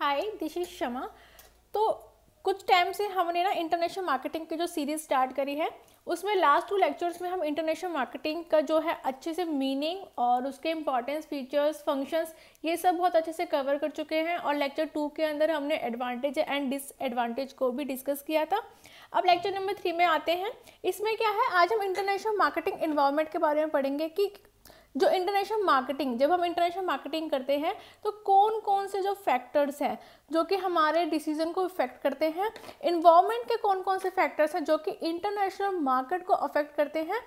Hi this is शमा तो कुछ time से हमने ना इंटरनेशनल मार्केटिंग की जो सीरीज स्टार्ट करी है उसमें लास्ट टू लेक्चर्स में हम इंटरनेशनल मार्केटिंग का जो है अच्छे से मीनिंग और उसके इंपॉर्टेंस फीचर्स फंक्शंस ये सब बहुत अच्छे से कवर कर चुके हैं और लेक्चर टू के अंदर हमने एडवांटेज एंड डिसएडवांटेज को भी डिस्कस किया था अब लेक्चर नंबर थ्री में आते हैं इसमें क्या है आज हम इंटरनेशनल मार्केटिंग इन्वायरमेंट के बारे में पढ़ेंगे कि जो इंटरनेशनल मार्केटिंग जब हम इंटरनेशनल मार्केटिंग करते हैं तो कौन कौन से जो फैक्टर्स हैं जो कि हमारे डिसीजन को इफेक्ट करते हैं इन्वामेंट के कौन कौन से फैक्टर्स हैं जो कि इंटरनेशनल मार्केट को अफेक्ट करते हैं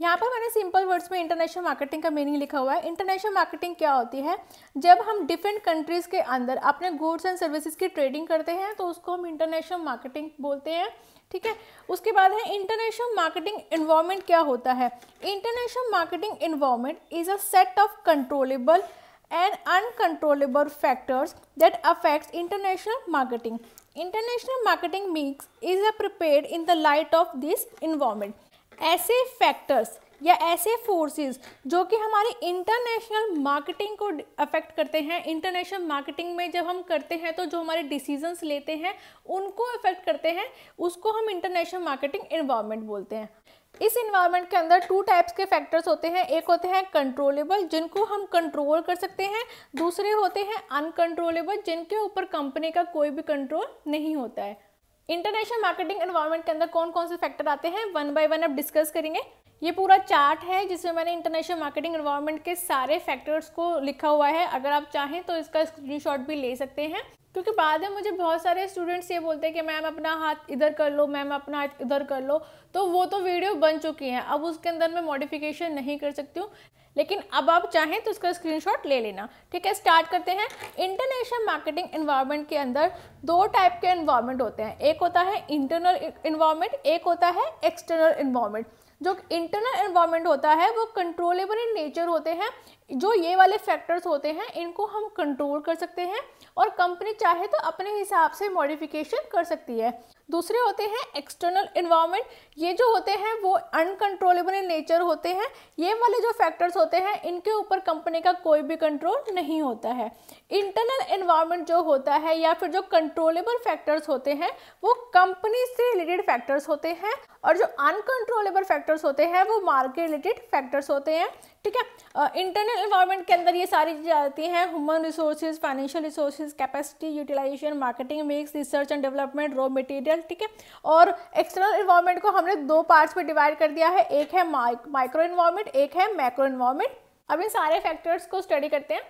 यहाँ पर मैंने सिंपल वर्ड्स में इंटरनेशनल मार्केटिंग का मीनिंग लिखा हुआ है इंटरनेशनल मार्केटिंग क्या होती है जब हम डिफरेंट कंट्रीज़ के अंदर अपने गुड्स एंड सर्विसेज की ट्रेडिंग करते हैं तो उसको हम इंटरनेशनल मार्केटिंग बोलते हैं ठीक है उसके बाद है इंटरनेशनल मार्केटिंग इन्वायमेंट क्या होता है international marketing environment is a set of controllable and uncontrollable factors that affects international marketing international marketing mix is a prepare in the light of this environment ऐसे फैक्टर्स या ऐसे फोर्सेस जो कि हमारे international marketing को affect करते हैं international marketing में जब हम करते हैं तो जो हमारे डिसीजंस लेते हैं उनको अफेक्ट करते हैं उसको हम इंटरनेशनल मार्केटिंग इन्वायरमेंट बोलते हैं इस इन्वायरमेंट के अंदर टू टाइप्स के फैक्टर्स होते हैं एक होते हैं कंट्रोलेबल जिनको हम कंट्रोल कर सकते हैं दूसरे होते हैं अनकंट्रोलेबल जिनके ऊपर कंपनी का कोई भी कंट्रोल नहीं होता है इंटरनेशनल मार्केटिंग एनवायरमेंट के अंदर कौन कौन से फैक्टर आते हैं वन बाय वन अब डिस्कस करेंगे ये पूरा चार्ट है जिसमें मैंने इंटरनेशनल मार्केटिंग एनवायरमेंट के सारे फैक्टर्स को लिखा हुआ है अगर आप चाहें तो इसका स्क्रीनशॉट भी ले सकते हैं क्योंकि बाद में मुझे बहुत सारे स्टूडेंट्स ये बोलते हैं कि मैम अपना हाथ इधर कर लो मैम अपना हाथ इधर कर लो तो वो तो वीडियो बन चुकी है अब उसके अंदर मैं मॉडिफिकेशन नहीं कर सकती हूँ लेकिन अब आप चाहें तो इसका स्क्रीनशॉट ले लेना ठीक है स्टार्ट करते हैं इंटरनेशनल मार्केटिंग इन्वायरमेंट के अंदर दो टाइप के इन्वायरमेंट होते हैं एक होता है इंटरनल इन्वायरमेंट एक होता है एक्सटर्नल इन्वायरमेंट जो इंटरनल इन्वायरमेंट होता है वो कंट्रोलेबल इन नेचर होते हैं जो ये वाले फैक्टर्स होते हैं इनको हम कंट्रोल कर सकते हैं और कंपनी चाहे तो अपने हिसाब से मॉडिफिकेशन कर सकती है दूसरे होते हैं एक्सटर्नल इन्वायरमेंट ये जो होते हैं वो अनकंट्रोलेबल इन नेचर होते हैं ये वाले जो फैक्टर्स होते हैं इनके ऊपर कंपनी का कोई भी कंट्रोल नहीं होता है इंटरनल इन्वायरमेंट जो होता है या फिर जो कंट्रोलेबल फैक्टर्स होते हैं वो कंपनी से रिलेटेड फैक्टर्स होते हैं और जो अनकंट्रोलेबल फैक्टर्स होते हैं वो मार्केट रिलेटेड फैक्टर्स होते हैं ठीक है इंटरनल इन्वायरमेंट के अंदर ये सारी चीज़ें आती हैं human resources financial resources capacity utilisation marketing mix research and development raw material ठीक है और एक्सटर्नल इन्वायरमेंट को हमने दो पार्ट्स में डिवाइड कर दिया है एक है माइक्रो इन्वायरमेंट एक है मैक्रो इन्वायरमेंट अब इन सारे फैक्टर्स को स्टडी करते हैं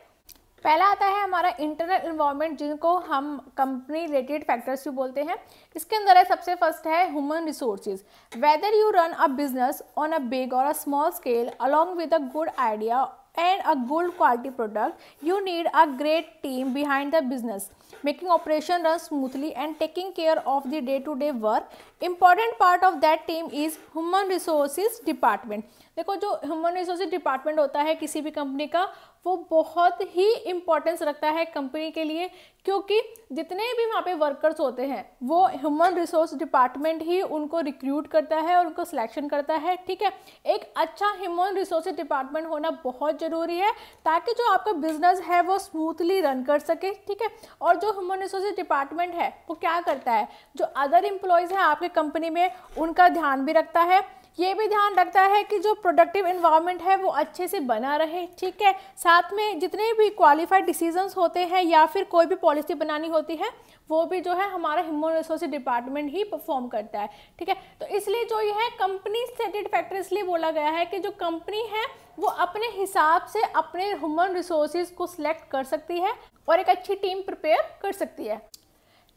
पहला आता है हमारा इंटरनल इन्वायरमेंट जिनको हम कंपनी रिलेटेड फैक्टर्स भी बोलते हैं इसके अंदर है सबसे फर्स्ट है human resources whether you run a business on a big or a small scale along with a good idea and a good quality product you need a great team behind the business making operation run smoothly and taking care of the day to day work important part of that team is human resources department देखो जो human resource department होता है किसी भी company का वो बहुत ही importance रखता है कंपनी के लिए क्योंकि जितने भी वहाँ पे वर्कर्स होते हैं वो ह्यूमन रिसोर्स डिपार्टमेंट ही उनको रिक्रूट करता है और उनको सिलेक्शन करता है ठीक है एक अच्छा ह्यूमन रिसोर्स डिपार्टमेंट होना बहुत ज़रूरी है ताकि जो आपका बिजनेस है वो स्मूथली रन कर सके ठीक है और जो ह्यूमन रिसोर्स डिपार्टमेंट है वो क्या करता है जो अदर इम्प्लॉयज़ हैं आपके कंपनी में उनका ध्यान भी रखता है ये भी ध्यान रखता है कि जो प्रोडक्टिव इन्वायरमेंट है वो अच्छे से बना रहे ठीक है साथ में जितने भी क्वालिफाइड डिसीजंस होते हैं या फिर कोई भी पॉलिसी बनानी होती है वो भी जो है हमारा ह्यूमन रिसोर्स डिपार्टमेंट ही परफॉर्म करता है ठीक है तो इसलिए जो ये है कंपनी सेटेड फैक्टर इसलिए बोला गया है कि जो कंपनी है वो अपने हिसाब से अपने ह्यूमन रिसोर्सेज को सिलेक्ट कर सकती है और एक अच्छी टीम प्रिपेयर कर सकती है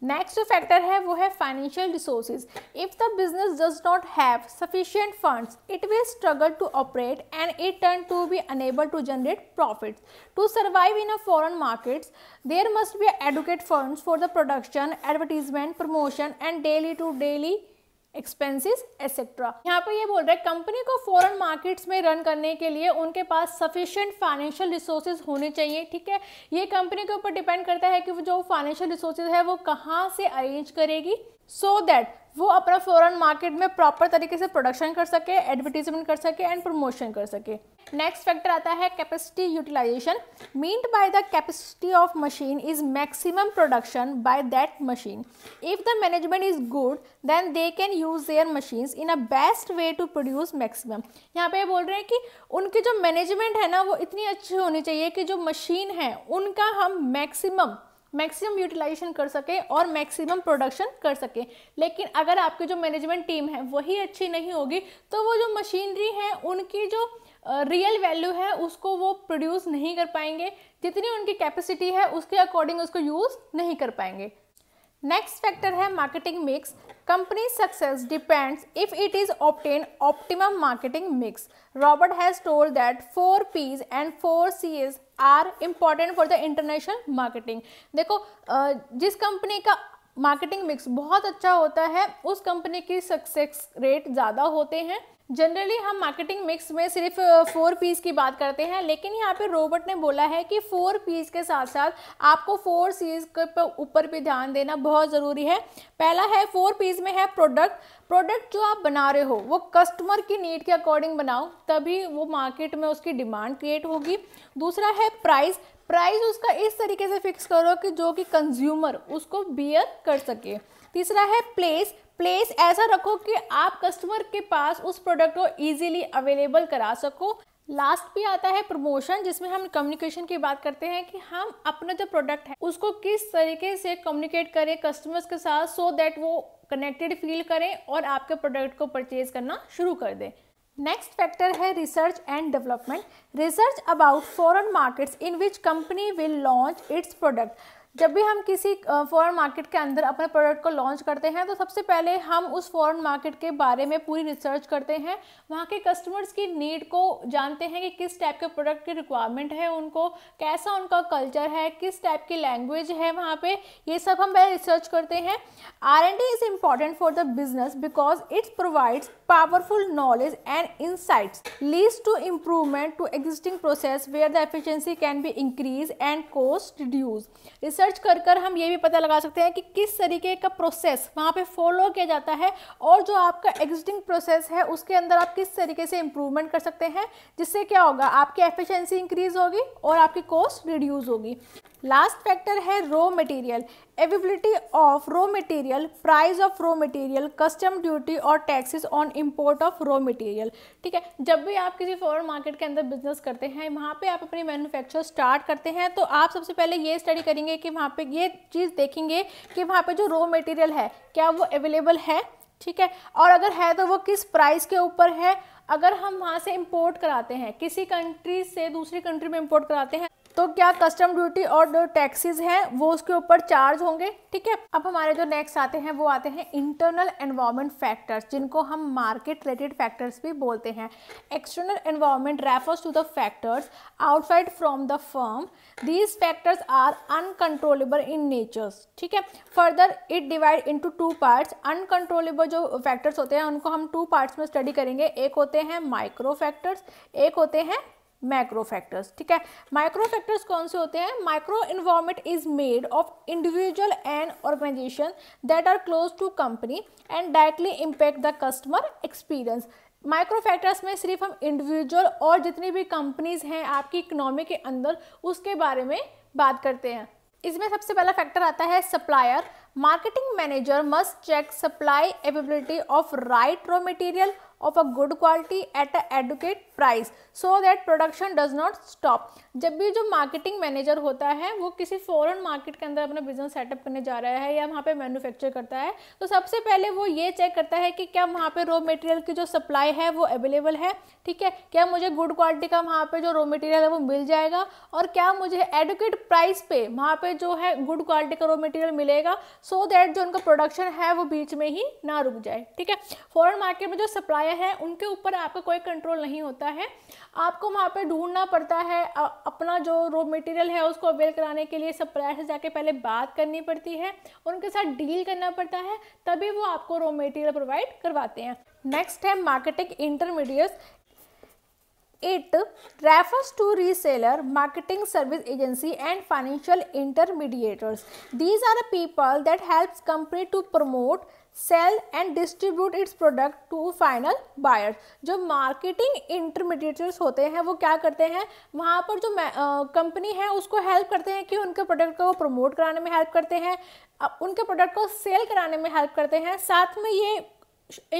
नेक्स्ट जो फैक्टर है वो है financial resources if the business does not have sufficient funds it will struggle to operate and it turn to be unable to generate profits to survive in a foreign markets there must be adequate funds for the production advertisement promotion and daily to daily expenses etcetera यहाँ पे ये बोल रहा है company को foreign markets में run करने के लिए उनके पास सफिशियंट फाइनेंशियल रिसोर्सेज होने चाहिए ठीक है ये कंपनी के ऊपर डिपेंड करता है कि वो जो फाइनेंशियल रिसोर्सेज है वो कहाँ से अरेंज करेगी सो so दैट वो अपना फॉरन मार्केट में प्रॉपर तरीके से प्रोडक्शन कर सके एडवर्टीजमेंट कर सके एंड प्रमोशन कर सके नेक्स्ट फैक्टर आता है capacity utilisation meant by the capacity of machine is maximum production by that machine if the management is good then they can use their machines in a best way to produce maximum यहाँ पे बोल रहे हैं कि उनकी जो management है ना वो इतनी अच्छी होनी चाहिए कि जो मशीन है उनका हम मैक्सिमम मैक्सिमम यूटिलाइजेशन कर सके और मैक्सिमम प्रोडक्शन कर सकें लेकिन अगर आपकी जो मैनेजमेंट टीम है वही अच्छी नहीं होगी तो वो जो मशीनरी है उनकी जो रियल uh, वैल्यू है उसको वो प्रोड्यूस नहीं कर पाएंगे जितनी उनकी कैपेसिटी है उसके अकॉर्डिंग उसको यूज़ नहीं कर पाएंगे नेक्स्ट फैक्टर है marketing mix company success depends if it is often optimum marketing mix Robert has told that four Ps and four C is are important for the international marketing देखो जिस company का marketing mix बहुत अच्छा होता है उस company की success rate ज़्यादा होते हैं जनरली हम मार्केटिंग मिक्स में सिर्फ फोर पीस की बात करते हैं लेकिन यहाँ पे रोबर्ट ने बोला है कि फोर पीस के साथ साथ आपको फोर सीज के ऊपर भी ध्यान देना बहुत ज़रूरी है पहला है फोर पीस में है प्रोडक्ट प्रोडक्ट जो आप बना रहे हो वो कस्टमर की नीड के अकॉर्डिंग बनाओ तभी वो मार्केट में उसकी डिमांड क्रिएट होगी दूसरा है प्राइस प्राइस उसका इस तरीके से फिक्स करो कि जो कि कंज्यूमर उसको बियर कर सके तीसरा है प्लेस प्लेस ऐसा रखो कि आप कस्टमर के पास उस प्रोडक्ट को ईजिली अवेलेबल करा सको लास्ट भी आता है प्रमोशन जिसमें हम कम्युनिकेशन की बात करते हैं कि हम अपना जो प्रोडक्ट है उसको किस तरीके से कम्युनिकेट करें कस्टमर्स के साथ सो so दैट वो कनेक्टेड फील करें और आपके प्रोडक्ट को परचेज करना शुरू कर दें Next factor is research and development. Research about foreign markets in which company will launch its product. जब भी हम किसी फॉरेन मार्केट के अंदर अपने प्रोडक्ट को लॉन्च करते हैं तो सबसे पहले हम उस फॉरेन मार्केट के बारे में पूरी रिसर्च करते हैं वहाँ के कस्टमर्स की नीड को जानते हैं कि किस टाइप के प्रोडक्ट की रिक्वायरमेंट है उनको कैसा उनका कल्चर है किस टाइप की लैंग्वेज है वहाँ पे ये सब हम पहले रिसर्च करते हैं R and D is important for the business because it's provides powerful knowledge and insights leads to improvement to existing process where the efficiency can be increase and cost reduce Research search कर कर हम ये भी पता लगा सकते हैं कि किस तरीके का प्रोसेस वहाँ पे फॉलो किया जाता है और जो आपका एग्जिस्टिंग प्रोसेस है उसके अंदर आप किस तरीके से इम्प्रूवमेंट कर सकते हैं जिससे क्या होगा आपकी एफिशिएंसी इंक्रीज होगी और आपकी कॉस्ट रिड्यूज़ होगी लास्ट फैक्टर है raw material availability of raw material price of raw material custom duty और taxes on import of raw material ठीक है जब भी आप किसी फॉरेन मार्केट के अंदर बिजनेस करते हैं वहाँ पे आप अपनी मैन्युफैक्चर स्टार्ट करते हैं तो आप सबसे पहले ये स्टडी करेंगे कि वहाँ पे ये चीज़ देखेंगे कि वहाँ पे जो रॉ मटेरियल है क्या वो अवेलेबल है ठीक है और अगर है तो वो किस प्राइस के ऊपर है अगर हम वहाँ से इम्पोर्ट कराते हैं किसी कंट्री से दूसरी कंट्री में इम्पोर्ट कराते हैं तो क्या कस्टम ड्यूटी और जो टैक्सेस हैं वो उसके ऊपर चार्ज होंगे ठीक है अब हमारे जो नेक्स्ट आते हैं वो आते हैं इंटरनल एनवायरमेंट फैक्टर्स जिनको हम मार्केट रिलेटेड फैक्टर्स भी बोलते हैं external environment refers to the factors outside from the firm these factors are uncontrollable in natures ठीक है further it divide into two parts uncontrollable जो फैक्टर्स होते हैं उनको हम टू पार्ट्स में स्टडी करेंगे एक होते हैं माइक्रो फैक्टर्स एक होते हैं मैक्रो फैक्टर्स ठीक है माइक्रो फैक्टर्स कौन से होते हैं micro environment is made of individual and organisation that are close to company and directly impact the customer experience micro factors में सिर्फ हम इंडिविजुअल और जितनी भी कंपनीज हैं आपकी इकनॉमी के अंदर उसके बारे में बात करते हैं इसमें सबसे पहला फैक्टर आता है supplier marketing manager must check supply ability of right raw material of a good quality at an adequate price so that production does not stop. जब भी जो मार्केटिंग मैनेजर होता है वो किसी फॉरेन मार्केट के अंदर अपना बिजनेस सेटअप करने जा रहा है या वहाँ पे मैन्युफैक्चर करता है तो सबसे पहले वो ये चेक करता है कि क्या वहाँ पे रॉ मटेरियल की जो सप्लाई है वो अवेलेबल है ठीक है क्या मुझे गुड क्वालिटी का वहाँ पे जो रॉ मटेरियल है वो मिल जाएगा और क्या मुझे एडुकेट प्राइस पे वहाँ पे जो है गुड क्वालिटी का रॉ मटेरियल मिलेगा सो so दैट जो उनका प्रोडक्शन है वो बीच में ही ना रुक जाए ठीक है फॉरन मार्केट में जो सप्लायर है उनके ऊपर आपका कोई कंट्रोल नहीं होता है आपको वहाँ पर ढूंढना पड़ता है अपना जो रो मटेरियल है उसको अवेल कराने के लिए सप्लायर से जाके पहले बात करनी पड़ती है उनके साथ डील करना पड़ता है तभी वो आपको रो मटेरियल प्रोवाइड करवाते हैं नेक्स्ट है marketing intermediates it refers to reseller marketing service agency and financial intermediators these are a people that helps company to promote sale and distribute its product to final buyers जो marketing intermediators होते हैं वो क्या करते हैं वहाँ पर जो कंपनी है उसको हेल्प करते हैं कि उनके प्रोडक्ट को प्रमोट कराने में हेल्प करते हैं उनके प्रोडक्ट को सेल कराने में हेल्प करते हैं साथ में ये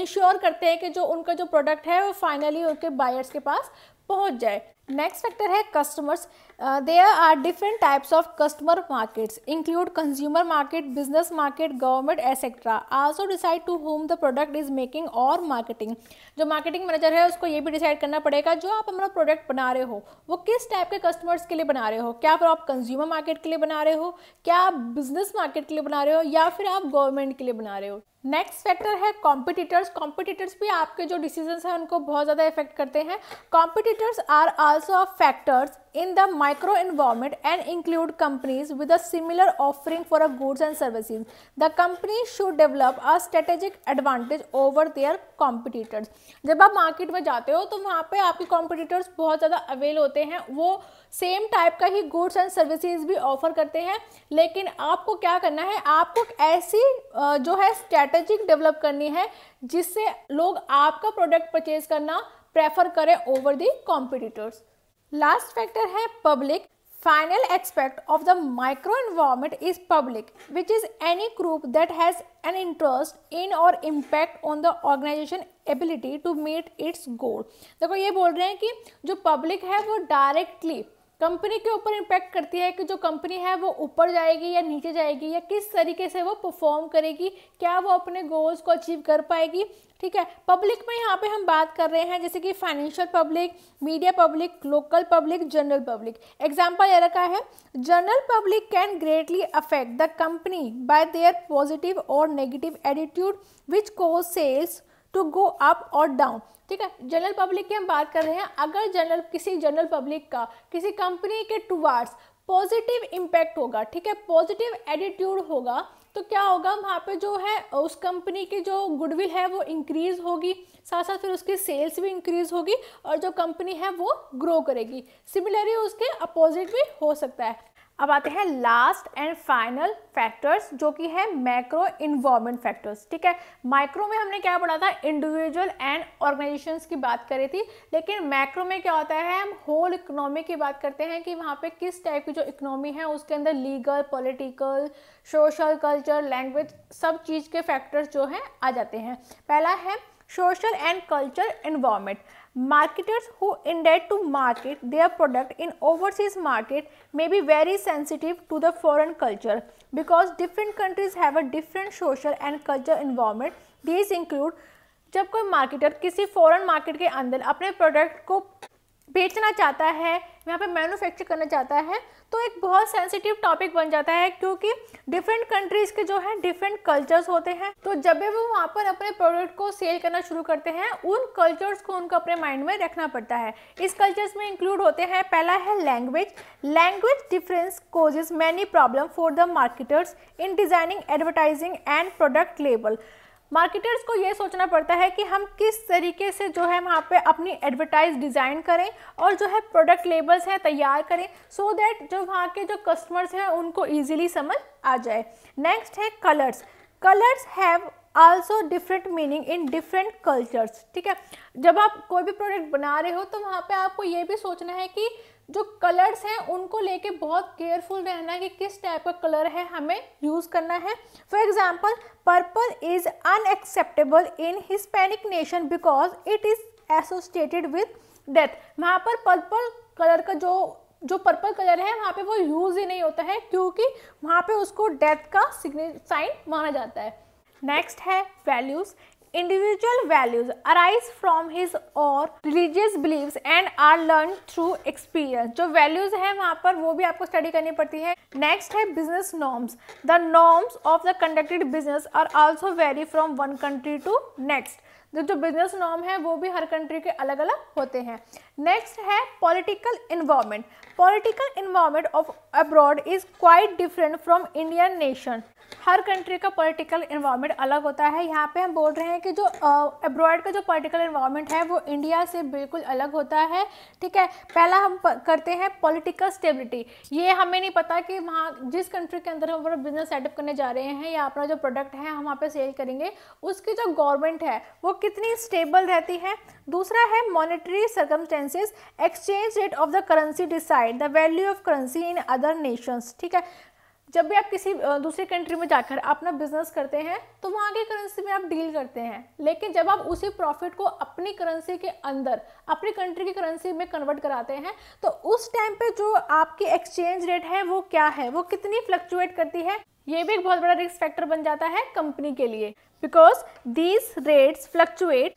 इंश्योर करते हैं कि जो उनका जो प्रोडक्ट है वो फाइनली उनके बायर्स के पास पहुँच जाए नेक्स्ट फैक्टर है customers there are different types of customer markets include consumer market business market government etcetera also decide to whom the product is making और मार्केटिंग जो मार्केटिंग मैनेजर है उसको ये भी डिसाइड करना पड़ेगा जो आप हमारा प्रोडक्ट बना रहे हो वो किस टाइप के कस्टमर्स के लिए बना रहे हो क्या आप कंज्यूमर मार्केट के लिए बना रहे हो क्या आप बिजनेस मार्केट के लिए बना रहे हो या फिर आप गवर्नमेंट के लिए बना रहे हो नेक्स्ट फैक्टर है कॉम्पिटिटर्स कॉम्पिटिटर्स भी आपके जो डिसीजन है उनको बहुत ज़्यादा इफेक्ट करते हैं competitors are also factors in the my micro environment and include companies with a similar offering for a goods and services the company should develop a strategic advantage over their competitors जब आप market में जाते हो तो वहाँ पे आपके competitors बहुत ज़्यादा अवेल होते हैं वो सेम टाइप का ही गुड्स एंड सर्विसेज भी ऑफर करते हैं लेकिन आपको क्या करना है आपको ऐसी जो है स्ट्रेटेजिक डेवलप करनी है जिससे लोग आपका प्रोडक्ट परचेज करना प्रेफर करें over the competitors last factor है public final aspect of the micro environment is public which is any group that has an interest in or impact on the organisation ability to meet its goal देखो ये बोल रहे हैं कि जो public है वो डायरेक्टली कंपनी के ऊपर इम्पैक्ट करती है कि जो कंपनी है वो ऊपर जाएगी या नीचे जाएगी या किस तरीके से वो परफॉर्म करेगी क्या वो अपने गोल्स को अचीव कर पाएगी ठीक है पब्लिक में यहाँ पे हम बात कर रहे हैं जैसे कि financial public media public local public general public example ये रखा है general public can greatly affect the company by their positive or negative attitude which cause sales to go up or down ठीक है जनरल पब्लिक की हम बात कर रहे हैं अगर जनरल किसी जनरल पब्लिक का किसी कंपनी के टूवर्ड्स पॉजिटिव इम्पैक्ट होगा ठीक है पॉजिटिव एटीट्यूड होगा तो क्या होगा वहाँ पे जो है उस कंपनी की जो गुडविल है वो इंक्रीज़ होगी साथ साथ फिर उसकी सेल्स भी इंक्रीज़ होगी और जो कंपनी है वो ग्रो करेगी सिमिलरली उसके अपोजिट भी हो सकता है अब आते हैं लास्ट एंड फाइनल फैक्टर्स जो कि है मैक्रो इन्वॉर्मेंट फैक्टर्स ठीक है माइक्रो में हमने क्या पढ़ा था इंडिविजुअल एंड ऑर्गेनाइजेशन की बात करी थी लेकिन मैक्रो में क्या होता है हम होल इकोनॉमी की बात करते हैं कि वहाँ पे किस टाइप की जो इकोनॉमी है उसके अंदर legal political social culture language सब चीज़ के फैक्टर्स जो हैं आ जाते हैं पहला है social and cultural environment. Marketers who intend to market their product in overseas market may be very sensitive to the foreign culture because different countries have a different social and cultural environment. These include जब कोई marketer किसी foreign market के अंदर अपने product को बेचना चाहता है यहाँ पे मैन्युफैक्चर करना चाहता है तो एक बहुत सेंसिटिव टॉपिक बन जाता है क्योंकि डिफरेंट कंट्रीज के जो है डिफरेंट कल्चर्स होते हैं तो जब भी वो वहाँ पर अपने प्रोडक्ट को सेल करना शुरू करते हैं उन कल्चर्स को उनको अपने माइंड में रखना पड़ता है इस कल्चर्स में इंक्लूड होते हैं पहला है language language difference causes many problem for the marketers in designing advertising and product label marketers को ये सोचना पड़ता है कि हम किस तरीके से जो है वहाँ पे अपनी एडवर्टाइज डिज़ाइन करें और जो है प्रोडक्ट लेबल्स हैं तैयार करें सो so दैट जो वहाँ के जो कस्टमर्स हैं उनको ईजिली समझ आ जाए नेक्स्ट है colours colours have also different meaning in different cultures ठीक है जब आप कोई भी प्रोडक्ट बना रहे हो तो वहाँ पे आपको ये भी सोचना है कि जो कलर्स हैं उनको लेके बहुत केयरफुल रहना है कि किस टाइप का कलर है हमें यूज़ करना है for example purple is unacceptable in Hispanic nation because it is associated with death वहाँ पर पर्पल कलर का जो जो पर्पल कलर है वहाँ पे वो यूज़ ही नहीं होता है क्योंकि वहाँ पे उसको डेथ का साइन माना जाता है नेक्स्ट है values individual values arise from his or religious beliefs and are learned through experience जो values है वहाँ पर वो भी आपको study करनी पड़ती है next है business norms the norms of the conducted business are also vary from one country to next जो जो बिजनेस नॉर्म है वो भी हर कंट्री के अलग अलग होते हैं नेक्स्ट है political environment political environment of abroad is quite different from Indian nation हर कंट्री का पॉलिटिकल इन्वामेंट अलग होता है यहाँ पे हम बोल रहे हैं कि जो अब्रॉड का जो पॉलिटिकल इन्वामेंट है वो इंडिया से बिल्कुल अलग होता है ठीक है पहला हम करते हैं पॉलिटिकल स्टेबिलिटी ये हमें नहीं पता कि वहाँ जिस कंट्री के अंदर हम अपना बिजनेस सेटअप करने जा रहे हैं या अपना जो प्रोडक्ट है हम वहाँ पर सेल करेंगे उसकी जो गवर्नमेंट है वो कितनी स्टेबल रहती है दूसरा है monetary circumstances exchange rate of the currency decide the value of currency in other nations ठीक है जब भी आप किसी दूसरी कंट्री में जाकर अपना बिजनेस करते हैं तो वहाँ की करेंसी में आप डील करते हैं लेकिन जब आप उसी प्रॉफिट को अपनी करेंसी के अंदर अपनी कंट्री की करेंसी में कन्वर्ट कराते हैं तो उस टाइम पे जो आपकी एक्सचेंज रेट है वो क्या है वो कितनी फ्लक्चुएट करती है ये भी एक बहुत बड़ा रिस्क फैक्टर बन जाता है कंपनी के लिए because these rates fluctuate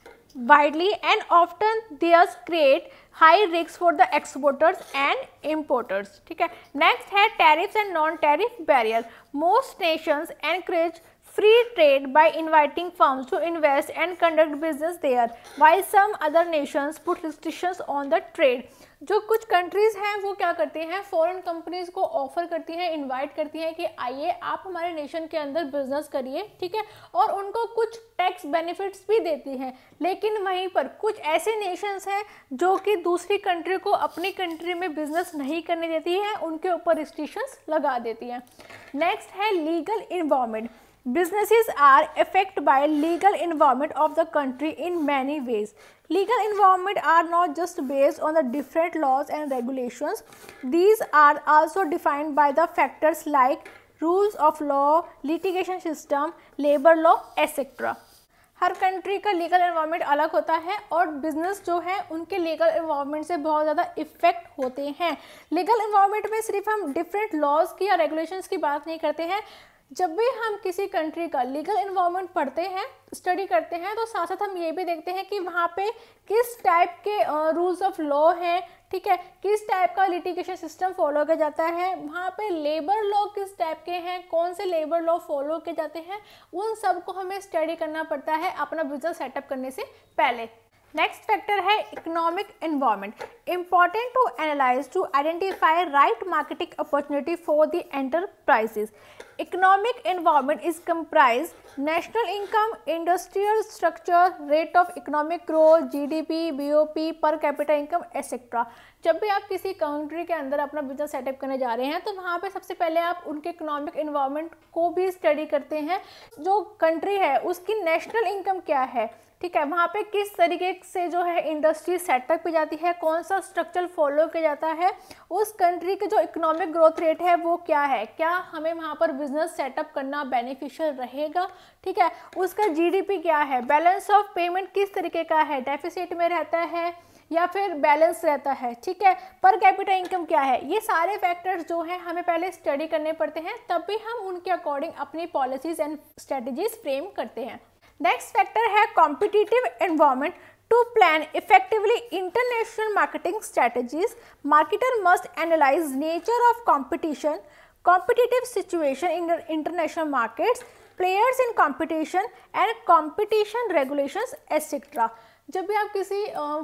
widely and often theirs create high risks for the exporters and importers. Okay? Next had tariffs and non-tariff barriers. Most nations encourage free trade by inviting firms to invest and conduct business there while some other nations put restrictions on the trade जो कुछ countries हैं वो क्या करती हैं foreign companies को offer करती हैं इनवाइट करती हैं कि आइए आप हमारे नेशन के अंदर बिजनेस करिए ठीक है और उनको कुछ टैक्स बेनिफिट्स भी देती हैं लेकिन वहीं पर कुछ ऐसे नेशंस हैं जो कि दूसरी कंट्री को अपनी कंट्री में बिजनेस नहीं करने देती है उनके ऊपर रिस्ट्रिक्शंस लगा देती हैं नेक्स्ट है legal environment businesses are affected by legal environment of the country in many ways legal environment are not just based on the different laws and regulations these are also defined by the factors like rules of law litigation system labor law etc हर country का legal environment अलग होता है और business जो है उनके legal environment से बहुत ज़्यादा इफेक्ट होते हैं लीगल इन्वायरमेंट में सिर्फ हम डिफरेंट लॉज की या रेगुलेशंस की बात नहीं करते हैं जब भी हम किसी कंट्री का लीगल इन्वायरमेंट पढ़ते हैं स्टडी करते हैं तो साथ साथ हम ये भी देखते हैं कि वहाँ पे किस टाइप के रूल्स ऑफ लॉ हैं ठीक है किस टाइप का लिटिगेशन सिस्टम फॉलो किया जाता है वहाँ पे लेबर लॉ किस टाइप के हैं कौन से लेबर लॉ फॉलो किए जाते हैं उन सब को हमें स्टडी करना पड़ता है अपना बिजनेस सेटअप करने से पहले नेक्स्ट फैक्टर है economic environment important to analyse to identify right marketing opportunity for the enterprises economic environment is comprise national income industrial structure rate of economic growth GDP BOP per capital income etcetera जब भी आप किसी country के अंदर अपना business setup करने जा रहे हैं तो वहाँ पे सबसे पहले आप उनके इकोनॉमिक इन्वायरमेंट को भी स्टडी करते हैं जो कंट्री है उसकी नेशनल इनकम क्या है ठीक है वहाँ पे किस तरीके से जो है इंडस्ट्री सेटअप की जाती है कौन सा स्ट्रक्चर फॉलो किया जाता है उस कंट्री के जो इकोनॉमिक ग्रोथ रेट है वो क्या है क्या हमें वहाँ पर बिजनेस सेटअप करना बेनिफिशियल रहेगा ठीक है उसका जीडीपी क्या है बैलेंस ऑफ पेमेंट किस तरीके का है डेफिसिट में रहता है या फिर बैलेंस रहता है ठीक है पर कैपिटल इनकम क्या है ये सारे फैक्टर्स जो हैं हमें पहले स्टडी करने पड़ते हैं तब भी हम उनके अकॉर्डिंग अपनी पॉलिसीज़ एंड स्ट्रेटजीज़ फ्रेम करते हैं Next factor है competitive environment. To plan effectively international marketing strategies, marketer must analyze nature of competition, competitive situation in international markets, players in competition and competition regulations etc. जब भी आप किसी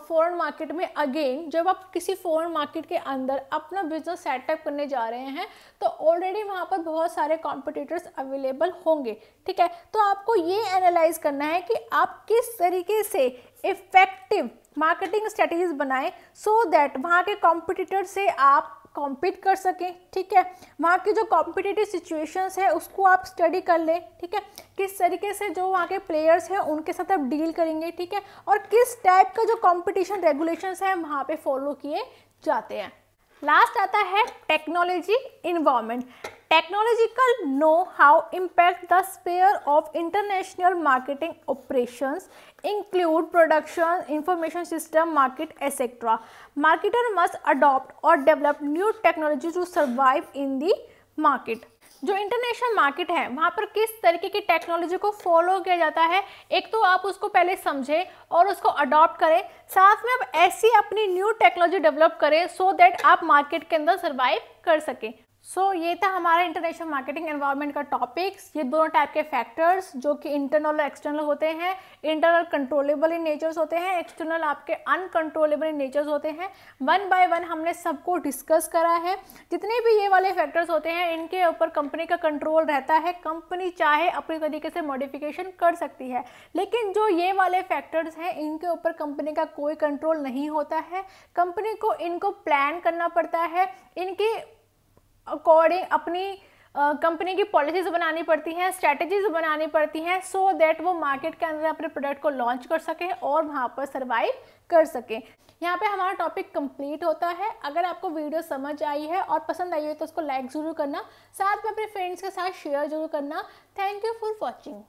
foreign market में again जब आप किसी foreign market के अंदर अपना बिजनेस सेटअप करने जा रहे हैं तो ऑलरेडी वहाँ पर बहुत सारे कॉम्पिटिटर्स अवेलेबल होंगे ठीक है तो आपको ये एनालाइज करना है कि आप किस तरीके से इफ़ेक्टिव मार्केटिंग स्ट्रेटजीज बनाएं सो दैट वहाँ के कॉम्पिटिटर से आप कॉम्पीट कर सकें ठीक है वहाँ की जो कॉम्पिटेटिव सिचुएशंस है उसको आप स्टडी कर लें ठीक है किस तरीके से जो वहाँ के प्लेयर्स हैं उनके साथ आप डील करेंगे ठीक है और किस टाइप का जो कॉम्पिटिशन रेगुलेशन है वहाँ पर फॉलो किए जाते हैं लास्ट आता है technology environment technological know how impact the sphere of international marketing operation include production information system market etcetera marketer must adopt और develop new technology to survive in the market जो international market है वहाँ पर किस तरीके की technology को follow किया जाता है एक तो आप उसको पहले समझें और उसको अडॉप्ट करें साथ में आप ऐसी अपनी न्यू टेक्नोलॉजी डेवलप करें सो so दैट आप मार्केट के अंदर सर्वाइव कर सकें सो so, ये था हमारा इंटरनेशनल मार्केटिंग एनवायरनमेंट का टॉपिक्स ये दोनों टाइप के फैक्टर्स जो कि इंटरनल और एक्सटर्नल होते हैं इंटरनल कंट्रोलेबल इन नेचर्स होते हैं एक्सटर्नल आपके अनकंट्रोलेबल इन नेचर्स होते हैं वन बाय वन हमने सबको डिस्कस करा है जितने भी ये वाले फैक्टर्स होते हैं इनके ऊपर कंपनी का कंट्रोल रहता है कंपनी चाहे अपने तरीके से मॉडिफिकेशन कर सकती है लेकिन जो ये वाले फैक्टर्स हैं इनके ऊपर कंपनी का कोई कंट्रोल नहीं होता है कंपनी को इनको प्लान करना पड़ता है इनकी अकॉर्डिंग अपनी कंपनी uh, की पॉलिसीज बनानी पड़ती हैं स्ट्रैटेजीज बनानी पड़ती हैं सो so दैट वो मार्केट के अंदर अपने प्रोडक्ट को लॉन्च कर सके और वहाँ पर सर्वाइव कर सके यहाँ पे हमारा टॉपिक कंप्लीट होता है अगर आपको वीडियो समझ आई है और पसंद आई है तो उसको लाइक ज़रूर करना साथ में अपने फ्रेंड्स के साथ शेयर जरूर करना थैंक यू फॉर वॉचिंग